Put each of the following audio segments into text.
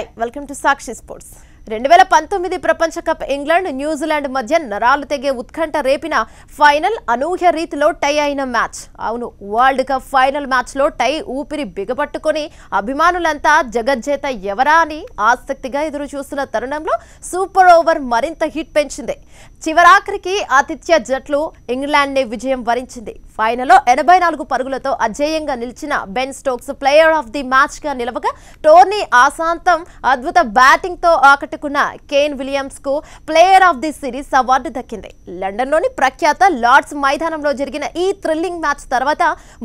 Hi, welcome to Sakshi Sports. రెండు వేల పంతొమ్మిది ప్రపంచ కప్ ఇంగ్లాండ్ న్యూజిలాండ్ మధ్య నరాలు తెగే ఉత్కంఠ రేపిన ఫైనల్ అనూహ్య రీతిలో టై అయిన మ్యాచ్ అవును వరల్డ్ కప్ ఫైనల్ మ్యాచ్లో టై ఊపిరి బిగపట్టుకుని అభిమానులంతా జగజ్జేత ఎవరా అని ఆసక్తిగా ఎదురు చూస్తున్న తరుణంలో సూపర్ ఓవర్ మరింత హిట్ పెంచింది చివరాఖరికి ఆతిథ్య జట్లు ఇంగ్లాండ్నే విజయం వరించింది ఫైనల్లో ఎనభై నాలుగు పరుగులతో అజేయంగా నిలిచిన Ben Stokes player of the మ్యాచ్గా నిలవగా టోర్నీ ఆశాంతం అద్భుత బ్యాటింగ్తో ఆకట్టు చేరుకున్న కేన్ విలియమ్స్ కు player of the series award దక్కింది లండన్ లోని ప్రఖ్యాత లార్డ్స్ మైదానంలో జరిగిన ఈ థ్రిల్లింగ్ మ్యాచ్ తర్వాత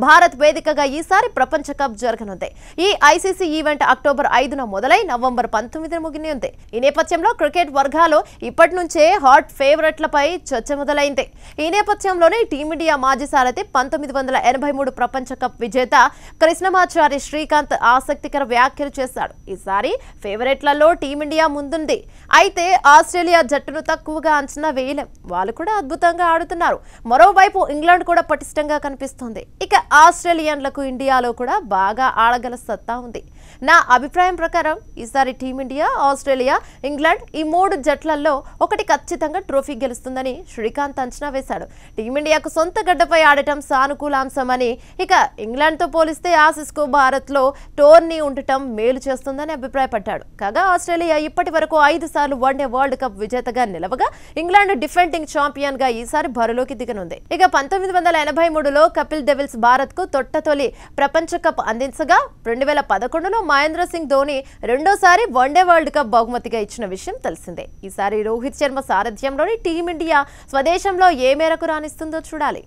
భారత్ వేదికగా ఈసారి ప్రపంచ కప్ జరగనుంది ఈ ఐసీసీ ఈవెంట్ అక్టోబర్ ఐదున మొదలై నవంబర్ ముగిని ముగినింది ఈ నేపథ్యంలో క్రికెట్ వర్గాలు ఇప్పటి నుంచే హాట్ ఫేవరెట్లపై చర్చ మొదలైంది ఈ నేపథ్యంలోనే టీమిండియా మాజీ సారథి పంతొమ్మిది వందల ఎనభై మూడు ప్రపంచ కప్ విజేత కృష్ణమాచారి శ్రీకాంత్ ఆసక్తికర వ్యాఖ్యలు చేశాడు ఈసారి ఫేవరెట్లలో టీమిండియా ముందు సాగుతుంది అయితే ఆస్ట్రేలియా జట్టును తక్కువగా అంచనా వేయలేం వాళ్ళు కూడా అద్భుతంగా ఆడుతున్నారు మరోవైపు ఇంగ్లాండ్ కూడా పటిష్టంగా కనిపిస్తుంది ఇక ఆస్ట్రేలియన్లకు ఇండియాలో కూడా బాగా ఆడగల సత్తా ఉంది నా అభిప్రాయం ప్రకారం ఈసారి టీమిండియా ఆస్ట్రేలియా ఇంగ్లాండ్ ఈ మూడు జట్లలో ఒకటి ఖచ్చితంగా ట్రోఫీ గెలుస్తుందని శ్రీకాంత్ అంచనా వేశాడు టీమిండియాకు సొంత గడ్డపై ఆడటం సానుకూల అంశమని ఇక ఇంగ్లాండ్తో పోలిస్తే ఆసిస్కో భారత్లో టోర్నీ ఉండటం మేలు చేస్తుందని అభిప్రాయపడ్డాడు కాగా ఆస్ట్రేలియా ఇప్పటి వరకు ఐదు సార్లు వన్డే వరల్డ్ కప్ విజేతగా నిలవగా ఇంగ్లాండ్ డిఫెండింగ్ ఛాంపియన్ గా ఈసారి బరిలోకి దిగనుంది ఇక పంతొమ్మిది వందల ఎనభై మూడులో కపిల్ డెవిల్స్ భారత్ కు తొట్టతొలి ప్రపంచ కప్ అందించగా రెండు వేల పదకొండులో మహేంద్ర సింగ్ ధోని రెండోసారి వన్డే వరల్డ్ కప్ బహుమతిగా ఇచ్చిన విషయం తెలిసిందే ఈసారి రోహిత్ శర్మ సారథ్యంలోని టీమిండియా స్వదేశంలో ఏ మేరకు రాణిస్తుందో చూడాలి